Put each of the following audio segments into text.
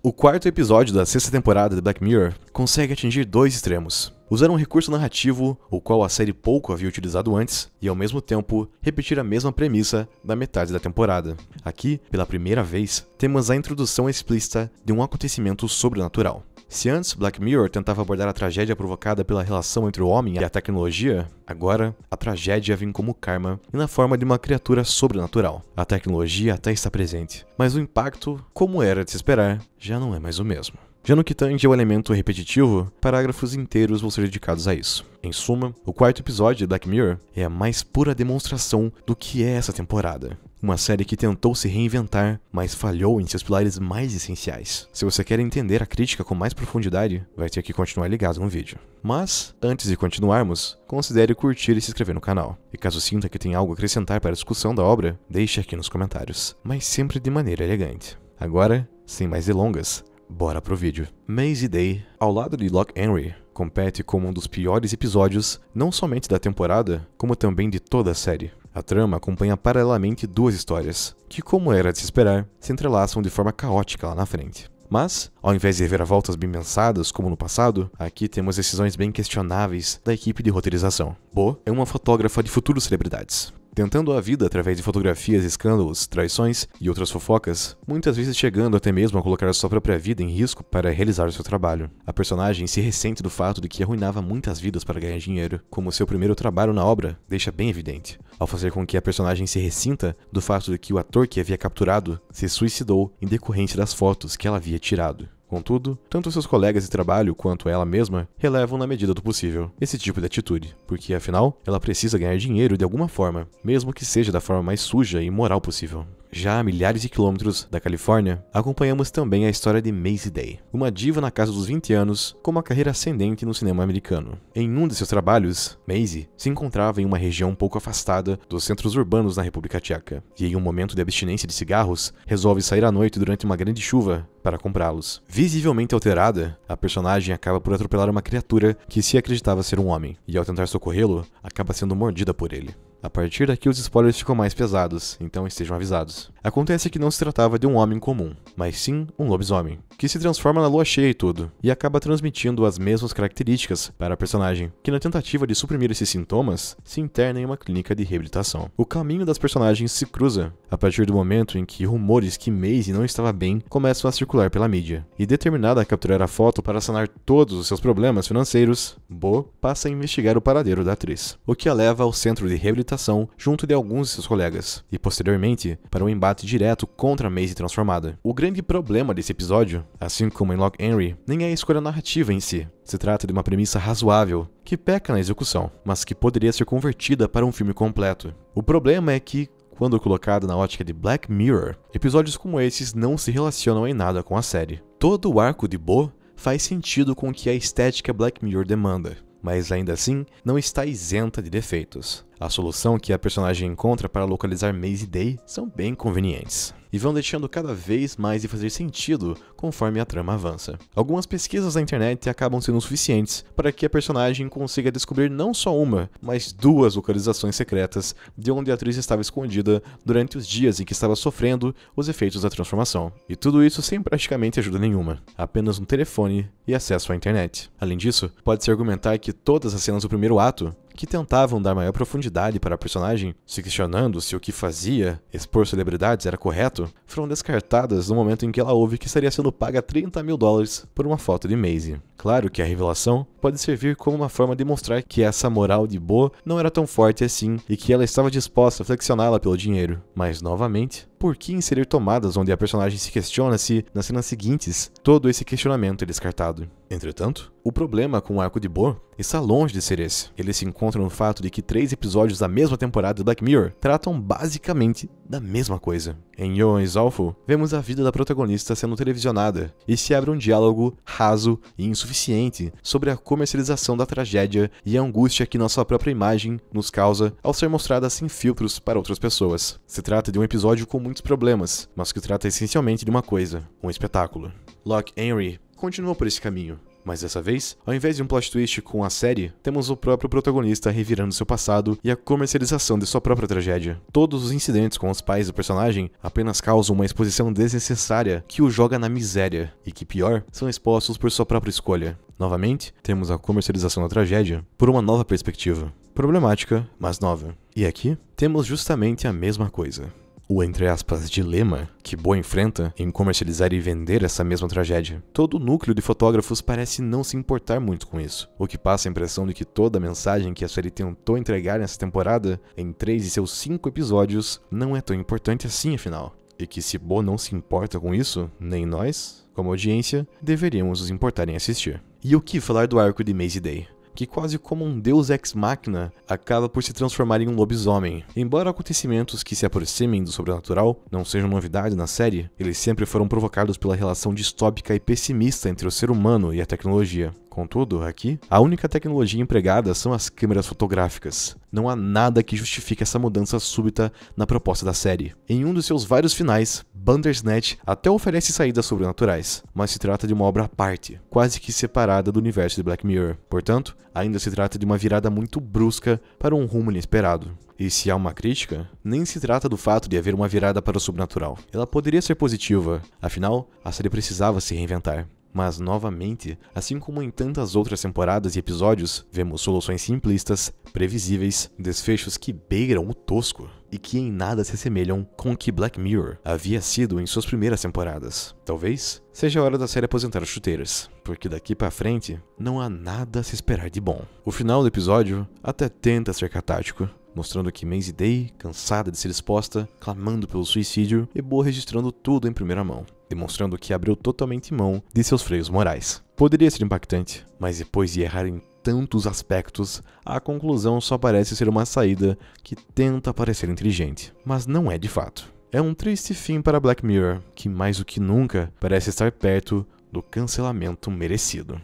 O quarto episódio da sexta temporada de Black Mirror consegue atingir dois extremos. Usar um recurso narrativo, o qual a série pouco havia utilizado antes, e ao mesmo tempo repetir a mesma premissa da metade da temporada. Aqui, pela primeira vez, temos a introdução explícita de um acontecimento sobrenatural. Se antes Black Mirror tentava abordar a tragédia provocada pela relação entre o homem e a tecnologia, agora a tragédia vem como karma e na forma de uma criatura sobrenatural. A tecnologia até está presente, mas o impacto, como era de se esperar, já não é mais o mesmo. Já no que tange ao elemento repetitivo, parágrafos inteiros vão ser dedicados a isso. Em suma, o quarto episódio de Black Mirror é a mais pura demonstração do que é essa temporada uma série que tentou se reinventar, mas falhou em seus pilares mais essenciais. Se você quer entender a crítica com mais profundidade, vai ter que continuar ligado no vídeo. Mas, antes de continuarmos, considere curtir e se inscrever no canal. E caso sinta que tem algo a acrescentar para a discussão da obra, deixe aqui nos comentários, mas sempre de maneira elegante. Agora, sem mais delongas, bora pro vídeo. Maisie Day, ao lado de Lock Henry, compete como um dos piores episódios não somente da temporada, como também de toda a série. A trama acompanha paralelamente duas histórias, que, como era de se esperar, se entrelaçam de forma caótica lá na frente. Mas, ao invés de voltas bem pensadas, como no passado, aqui temos decisões bem questionáveis da equipe de roteirização. Bo é uma fotógrafa de futuros celebridades, tentando a vida através de fotografias, escândalos, traições e outras fofocas, muitas vezes chegando até mesmo a colocar sua própria vida em risco para realizar seu trabalho. A personagem se ressente do fato de que arruinava muitas vidas para ganhar dinheiro, como seu primeiro trabalho na obra deixa bem evidente, ao fazer com que a personagem se ressinta do fato de que o ator que havia capturado se suicidou em decorrência das fotos que ela havia tirado. Contudo, tanto seus colegas de trabalho quanto ela mesma relevam na medida do possível esse tipo de atitude, porque afinal ela precisa ganhar dinheiro de alguma forma, mesmo que seja da forma mais suja e imoral possível. Já a milhares de quilômetros da Califórnia, acompanhamos também a história de Maisie Day, uma diva na casa dos 20 anos com uma carreira ascendente no cinema americano. Em um de seus trabalhos, Maisie se encontrava em uma região pouco afastada dos centros urbanos na República Tcheca, e em um momento de abstinência de cigarros, resolve sair à noite durante uma grande chuva para comprá-los. Visivelmente alterada, a personagem acaba por atropelar uma criatura que se acreditava ser um homem, e ao tentar socorrê-lo, acaba sendo mordida por ele. A partir daqui os spoilers ficam mais pesados, então estejam avisados. Acontece que não se tratava de um homem comum, mas sim um lobisomem, que se transforma na lua cheia e tudo, e acaba transmitindo as mesmas características para a personagem, que na tentativa de suprimir esses sintomas, se interna em uma clínica de reabilitação. O caminho das personagens se cruza a partir do momento em que rumores que Maisie não estava bem começam a circular pela mídia, e determinada a capturar a foto para sanar todos os seus problemas financeiros, Bo passa a investigar o paradeiro da atriz, o que a leva ao centro de reabilitação junto de alguns de seus colegas, e posteriormente para um embate combate direto contra a Maze transformada. O grande problema desse episódio, assim como em Lock Henry, nem é a escolha narrativa em si. Se trata de uma premissa razoável, que peca na execução, mas que poderia ser convertida para um filme completo. O problema é que, quando colocado na ótica de Black Mirror, episódios como esses não se relacionam em nada com a série. Todo o arco de Bo faz sentido com o que a estética Black Mirror demanda, mas ainda assim não está isenta de defeitos. A solução que a personagem encontra para localizar Maze e Day são bem convenientes e vão deixando cada vez mais de fazer sentido conforme a trama avança. Algumas pesquisas na internet acabam sendo suficientes para que a personagem consiga descobrir não só uma, mas duas localizações secretas de onde a atriz estava escondida durante os dias em que estava sofrendo os efeitos da transformação. E tudo isso sem praticamente ajuda nenhuma, apenas um telefone e acesso à internet. Além disso, pode-se argumentar que todas as cenas do primeiro ato que tentavam dar maior profundidade para a personagem, se questionando se o que fazia, expor celebridades, era correto projeto foram descartadas no momento em que ela ouve que estaria sendo paga 30 mil dólares por uma foto de Maisie. Claro que a revelação pode servir como uma forma de mostrar que essa moral de Bo não era tão forte assim e que ela estava disposta a flexioná-la pelo dinheiro, mas novamente por que inserir tomadas onde a personagem se questiona se, nas cenas seguintes, todo esse questionamento é descartado. Entretanto, o problema com o arco de Bo está longe de ser esse. Ele se encontra no fato de que três episódios da mesma temporada de Black Mirror tratam basicamente da mesma coisa. Em Yon Isolfo, vemos a vida da protagonista sendo televisionada e se abre um diálogo raso e insuficiente sobre a comercialização da tragédia e a angústia que nossa própria imagem nos causa ao ser mostrada sem filtros para outras pessoas. Se trata de um episódio com muitos problemas, mas que trata essencialmente de uma coisa: um espetáculo. Locke Henry continuou por esse caminho, mas dessa vez, ao invés de um plot twist com a série, temos o próprio protagonista revirando seu passado e a comercialização de sua própria tragédia. Todos os incidentes com os pais do personagem apenas causam uma exposição desnecessária que o joga na miséria e que, pior, são expostos por sua própria escolha. Novamente, temos a comercialização da tragédia por uma nova perspectiva. Problemática, mas nova. E aqui, temos justamente a mesma coisa o entre aspas dilema que Boa enfrenta em comercializar e vender essa mesma tragédia. Todo o núcleo de fotógrafos parece não se importar muito com isso, o que passa a impressão de que toda a mensagem que a série tentou entregar nessa temporada, em três de seus cinco episódios, não é tão importante assim afinal. E que se Bo não se importa com isso, nem nós, como audiência, deveríamos nos importar em assistir. E o que falar do arco de Maisie Day? que quase como um deus ex machina acaba por se transformar em um lobisomem. Embora acontecimentos que se aproximem do sobrenatural não sejam novidade na série, eles sempre foram provocados pela relação distópica e pessimista entre o ser humano e a tecnologia. Contudo, aqui, a única tecnologia empregada são as câmeras fotográficas. Não há nada que justifique essa mudança súbita na proposta da série. Em um dos seus vários finais, Bandersnatch até oferece saídas sobrenaturais, mas se trata de uma obra à parte, quase que separada do universo de Black Mirror. Portanto, ainda se trata de uma virada muito brusca para um rumo inesperado. E se há uma crítica, nem se trata do fato de haver uma virada para o sobrenatural. Ela poderia ser positiva, afinal, a série precisava se reinventar. Mas novamente, assim como em tantas outras temporadas e episódios, vemos soluções simplistas, previsíveis, desfechos que beiram o tosco e que em nada se assemelham com o que Black Mirror havia sido em suas primeiras temporadas. Talvez seja a hora da série aposentar os chuteiras, porque daqui para frente não há nada a se esperar de bom. O final do episódio até tenta ser catártico, mostrando que Maisie Day, cansada de ser exposta, clamando pelo suicídio, e boa registrando tudo em primeira mão demonstrando que abriu totalmente mão de seus freios morais. Poderia ser impactante, mas depois de errar em tantos aspectos, a conclusão só parece ser uma saída que tenta parecer inteligente, mas não é de fato. É um triste fim para Black Mirror, que mais do que nunca parece estar perto do cancelamento merecido.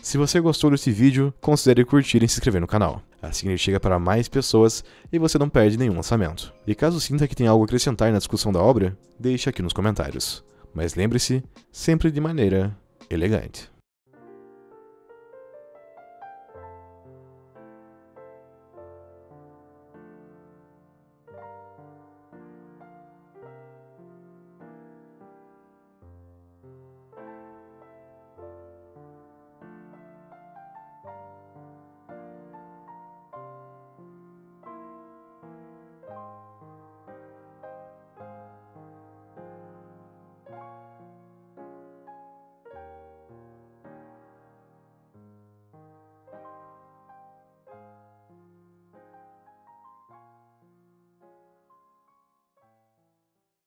Se você gostou desse vídeo, considere curtir e se inscrever no canal. Assim ele chega para mais pessoas e você não perde nenhum lançamento. E caso sinta que tem algo a acrescentar na discussão da obra, deixe aqui nos comentários mas lembre-se sempre de maneira elegante.